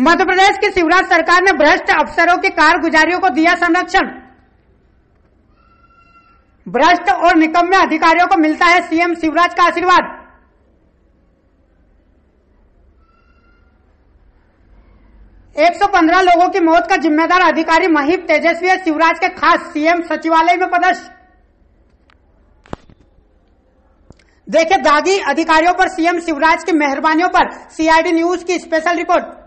मध्य प्रदेश की शिवराज सरकार ने भ्रष्ट अफसरों के कारगुजारियों को दिया संरक्षण भ्रष्ट और में अधिकारियों को मिलता है सीएम शिवराज का आशीर्वाद एक सौ पंद्रह लोगों की मौत का जिम्मेदार अधिकारी महीप तेजस्वी है शिवराज के खास सीएम सचिवालय में पदस्थ देखिए दागी अधिकारियों पर सीएम शिवराज की मेहरबानियों पर सीआईडी न्यूज की स्पेशल रिपोर्ट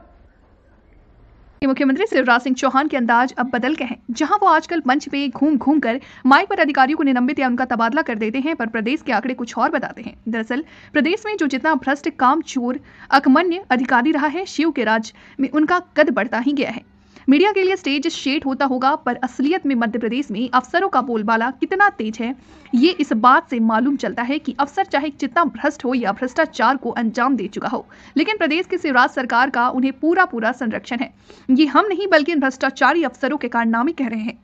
के मुख्यमंत्री शिवराज सिंह चौहान के अंदाज अब बदल गए हैं जहां वो आजकल मंच पे घूम घूम कर माइक पर अधिकारियों को निलंबित या उनका तबादला कर देते हैं पर प्रदेश के आंकड़े कुछ और बताते हैं दरअसल प्रदेश में जो जितना भ्रष्ट काम चोर अकमन्य अधिकारी रहा है शिव के राज में उनका कद बढ़ता ही गया है मीडिया के लिए स्टेज शेट होता होगा पर असलियत में मध्य प्रदेश में अफसरों का बोलबाला कितना तेज है ये इस बात से मालूम चलता है कि अफसर चाहे जितना भ्रष्ट हो या भ्रष्टाचार को अंजाम दे चुका हो लेकिन प्रदेश की शिवराज सरकार का उन्हें पूरा पूरा संरक्षण है ये हम नहीं बल्कि इन भ्रष्टाचारी अफसरों के कारनामे कह रहे हैं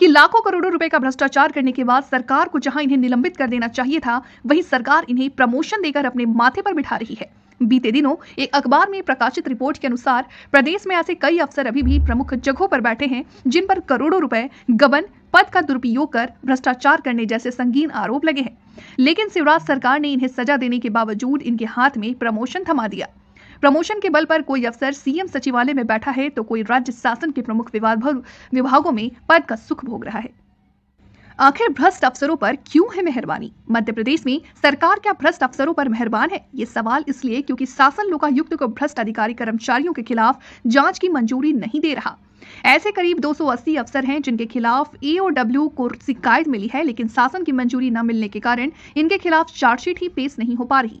कि लाखों करोड़ों रुपए का भ्रष्टाचार करने के बाद सरकार को जहां इन्हें निलंबित कर देना चाहिए था वहीं सरकार इन्हें प्रमोशन देकर अपने माथे पर बिठा रही है बीते दिनों एक अखबार में प्रकाशित रिपोर्ट के अनुसार प्रदेश में ऐसे कई अफसर अभी भी प्रमुख जगहों पर बैठे हैं जिन पर करोड़ों रुपए गबन पद का दुरुपयोग कर भ्रष्टाचार करने जैसे संगीन आरोप लगे हैं लेकिन शिवराज सरकार ने इन्हें सजा देने के बावजूद इनके हाथ में प्रमोशन थमा दिया प्रमोशन के बल पर कोई अफसर सीएम सचिवालय में बैठा है तो कोई राज्य शासन के प्रमुख विभागों में पद का सुख भोग रहा है आखिर भ्रष्ट अफसरों पर क्यों है मेहरबानी मध्य प्रदेश में सरकार क्या भ्रष्ट अफसरों पर मेहरबान है ये सवाल इसलिए क्योंकि शासन लोकायुक्त को भ्रष्ट अधिकारी कर्मचारियों के खिलाफ जांच की मंजूरी नहीं दे रहा ऐसे करीब 280 अफसर हैं जिनके खिलाफ एओडब्ल्यू को शिकायत मिली है लेकिन शासन की मंजूरी न मिलने के कारण इनके खिलाफ चार्जशीट ही पेश नहीं हो पा रही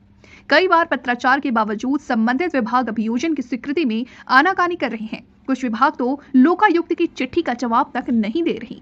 कई बार पत्राचार के बावजूद संबंधित विभाग अभियोजन की स्वीकृति में आनाकानी कर रहे हैं कुछ विभाग तो लोकायुक्त की चिट्ठी का जवाब तक नहीं दे रही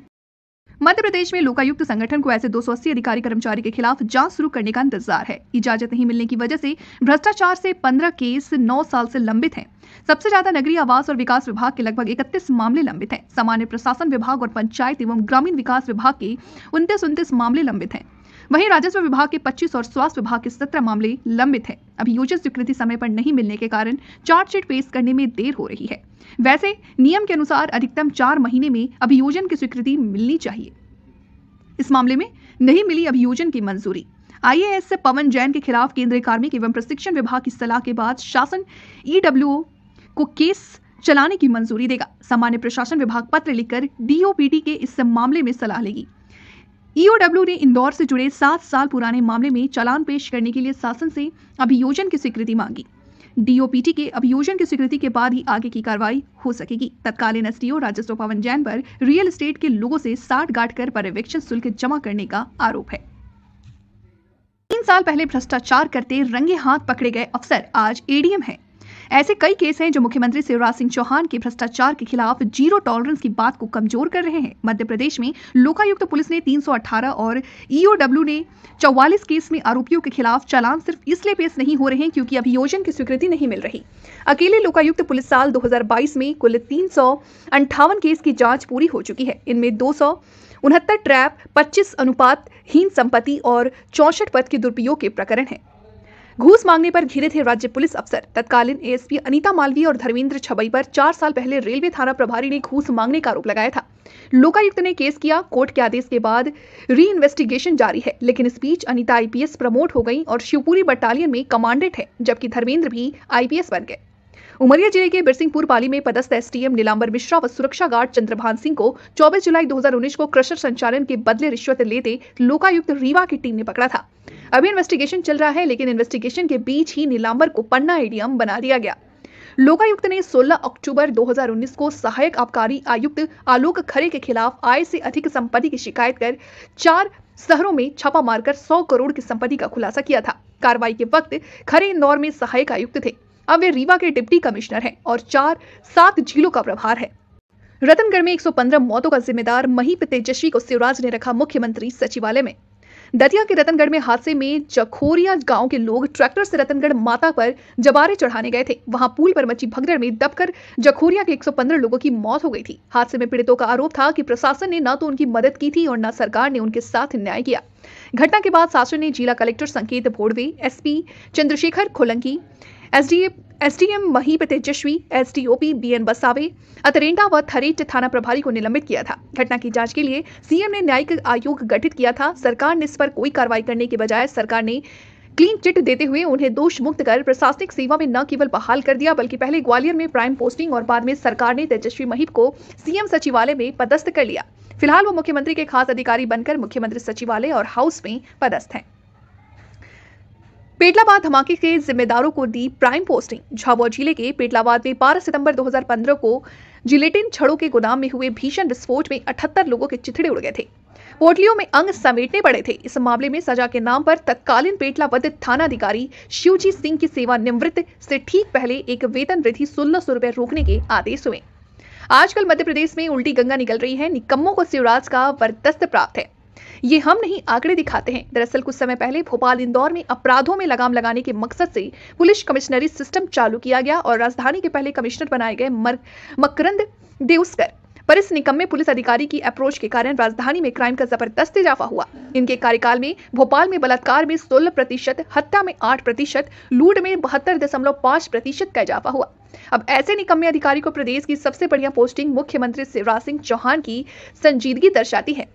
मध्य प्रदेश में लोकायुक्त संगठन को ऐसे 280 अधिकारी कर्मचारी के खिलाफ जांच शुरू करने का इंतजार है इजाजत नहीं मिलने की वजह से भ्रष्टाचार से 15 केस 9 साल से लंबित हैं सबसे ज्यादा नगरीय आवास और विकास विभाग के लगभग इकतीस मामले लंबित हैं सामान्य प्रशासन विभाग और पंचायत एवं ग्रामीण विकास विभाग के उन्तीस उन्तीस मामले लंबित हैं वहीं राजस्व विभाग के 25 और स्वास्थ्य विभाग के 17 मामले लंबित हैं अभियोजित स्वीकृति समय पर नहीं मिलने के कारण चार्जशीट पेश करने में देर हो रही है वैसे नियम के अनुसार अधिकतम चार महीने में अभियोजन की स्वीकृति मिलनी चाहिए इस मामले में नहीं मिली अभियोजन की मंजूरी आईएएस से पवन जैन के खिलाफ केंद्रीय कार्मिक एवं प्रशिक्षण विभाग की सलाह के बाद शासन ईडब्ल्यू को केस चलाने की मंजूरी देगा सामान्य प्रशासन विभाग पत्र लिखकर डीओपीटी के इस मामले में सलाह लेगी ईओडब्ल्यू e ने इंदौर से जुड़े सात साल पुराने मामले में चालान पेश करने के लिए शासन से अभियोजन की स्वीकृति मांगी डीओपीटी के अभियोजन की स्वीकृति के बाद ही आगे की कार्रवाई हो सकेगी तत्कालीन एसडीओ राजस्व पवन जैन पर रियल एस्टेट के लोगों से साठ गांठ कर पर्यवेक्षण शुल्क जमा करने का आरोप है तीन साल पहले भ्रष्टाचार करते रंगे हाथ पकड़े गए अफसर आज एडीएम है ऐसे कई केस हैं जो मुख्यमंत्री शिवराज सिंह चौहान के भ्रष्टाचार के खिलाफ जीरो टॉलरेंस की बात को कमजोर कर रहे हैं मध्य प्रदेश में लोकायुक्त पुलिस ने 318 और ईओडब्ल्यू e ने 44 केस में आरोपियों के खिलाफ चालान सिर्फ इसलिए पेश नहीं हो रहे हैं क्योंकि अभियोजन की स्वीकृति नहीं मिल रही अकेले लोकायुक्त पुलिस साल दो में कुल तीन केस की जाँच पूरी हो चुकी है इनमें दो उनहत्तर ट्रैप 25 हीन संपत्ति और चौंसठ पद के दुरुपयोग के प्रकरण हैं घूस मांगने पर घिरे थे राज्य पुलिस अफसर तत्कालीन एएसपी अनीता मालवीय और धर्मेंद्र छबई पर चार साल पहले रेलवे थाना प्रभारी ने घूस मांगने का आरोप लगाया था लोकायुक्त ने केस किया कोर्ट के आदेश के बाद री इन्वेस्टिगेशन जारी है लेकिन इस बीच अनिता आईपीएस प्रमोट हो गई और शिवपुरी बटालियन में कमांडेंट है जबकि धर्मेंद्र भी आईपीएस बन गए उमरिया जिले के बिरसिंहपुर पाली में पदस्थ एसटीएम नीलांबर मिश्रा व सुरक्षा गार्ड चंद्रभान सिंह को 24 जुलाई 2019 को क्रशर संचालन के बदले रिश्वत लेते लोकायुक्त रीवा की टीम ने पकड़ा था अभी इन्वेस्टिगेशन चल रहा है लेकिन इन्वेस्टिगेशन के बीच ही नीलांबर को पन्ना एडीएम बना दिया गया लोकायुक्त ने 16 अक्टूबर 2019 को सहायक आबकारी आयुक्त आलोक खरे के खिलाफ आय से अधिक संपत्ति की शिकायत कर चार शहरों में छापा मारकर 100 करोड़ की संपत्ति का खुलासा किया था कार्रवाई के वक्त खरे इंदौर में सहायक आयुक्त थे अब वे रीवा के डिप्टी कमिश्नर हैं और चार सात झीलों का प्रभार है रतनगढ़ में 115 मौतों का जिम्मेदार महीप तेजस्वी को शिवराज ने रखा मुख्यमंत्री सचिवालय में दतिया के रतनगढ़ में हादसे में चखोरिया गांव के लोग ट्रैक्टर से रतनगढ़ माता पर जबारे चढ़ाने गए थे वहां पुल पर मची भगदड़ में दबकर जखोरिया के 115 लोगों की मौत हो गई थी हादसे में पीड़ितों का आरोप था कि प्रशासन ने न तो उनकी मदद की थी और न सरकार ने उनके साथ न्याय किया घटना के बाद शासन ने जिला collector Sanket Bhodve SP Chandrashekhar Kholanki SDA SDM Mahi Tejaswi SDOP BN बसावे अतरेंडा व थरेट थाना प्रभारी को निलंबित किया था घटना की जांच के लिए सीएम ने न्यायिक आयोग गठित किया था सरकार ने इस पर कोई कार्रवाई करने के बजाय सरकार ने क्लीन चिट देते हुए उन्हें दोष मुक्त कर प्रशासनिक सेवा में न केवल बहाल कर दिया बल्कि पहले ग्वालियर में प्राइम पोस्टिंग और बाद में सरकार ने तेजस्वी महिप को सीएम सचिवालय में पदस्थ कर लिया फिलहाल वो मुख्यमंत्री के खास अधिकारी बनकर मुख्यमंत्री सचिवालय और हाउस में पदस्थ हैं पेटलाबाद धमाके के जिम्मेदारों को दी प्राइम पोस्टिंग झाबुआ जिले के पेटलाबाद में 12 सितंबर 2015 को जिलेटिन छड़ों के गोदाम में हुए भीषण विस्फोट में 78 लोगों के चिथड़े उड़ गए थे पोटलियों में अंग समेटने पड़े थे इस मामले में सजा के नाम पर तत्कालीन पेटलावद अधिकारी शिवजी सिंह की सेवा निवृत्त से ठीक पहले एक वेतन वृद्धि सोलह सौ रोकने के आदेश हुए आजकल मध्य प्रदेश में उल्टी गंगा निकल रही है निकम्मों को शिवराज का वरदस्त प्राप्त है ये हम नहीं आंकड़े दिखाते हैं दरअसल कुछ समय पहले भोपाल इंदौर में अपराधों में लगाम लगाने के मकसद से पुलिस कमिश्नरी सिस्टम चालू किया गया और राजधानी के पहले कमिश्नर बनाए गए मकरंद देउस्कर पर इस में पुलिस अधिकारी की अप्रोच के कारण राजधानी में क्राइम का जबरदस्त इजाफा हुआ इनके कार्यकाल में भोपाल में बलात्कार में 16 प्रतिशत हत्या में 8 प्रतिशत लूट में बहत्तर दशमलव पांच प्रतिशत का इजाफा हुआ अब ऐसे निकम में अधिकारी को प्रदेश की सबसे बढ़िया पोस्टिंग मुख्यमंत्री शिवराज सिंह चौहान की संजीदगी दर्शाती है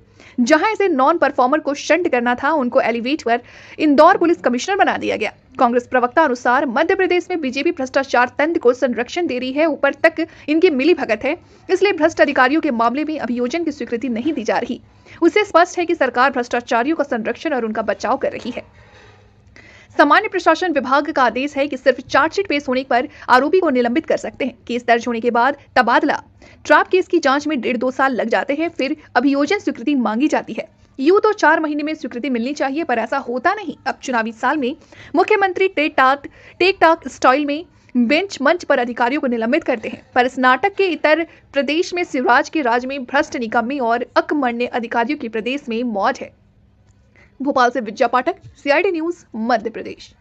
जहां इसे नॉन परफॉर्मर को शंट करना था उनको एलिवेट कर इंदौर पुलिस कमिश्नर बना दिया गया कांग्रेस प्रवक्ता अनुसार मध्य प्रदेश में बीजेपी भ्रष्टाचार तंत्र को संरक्षण दे रही है ऊपर तक इनकी मिली भगत है इसलिए भ्रष्ट अधिकारियों के मामले में अभियोजन की स्वीकृति नहीं दी जा रही उसे स्पष्ट है कि सरकार भ्रष्टाचारियों का संरक्षण और उनका बचाव कर रही है सामान्य प्रशासन विभाग का आदेश है कि सिर्फ चार्जशीट पेश होने पर आरोपी को निलंबित कर सकते हैं केस दर्ज होने के बाद तबादला ट्राप केस की जांच में डेढ़ दो साल लग जाते हैं फिर अभियोजन स्वीकृति मांगी जाती है यू तो चार महीने में स्वीकृति मिलनी चाहिए पर ऐसा होता नहीं अब चुनावी साल में मुख्यमंत्री टेक टाक स्टाइल में बेंच मंच पर अधिकारियों को निलंबित करते हैं पर इस नाटक के इतर प्रदेश में शिवराज के राज में भ्रष्ट निकम्मी और अकमण्य अधिकारियों की प्रदेश में मौज है भोपाल से विद्या पाठक सीआईडी न्यूज मध्य प्रदेश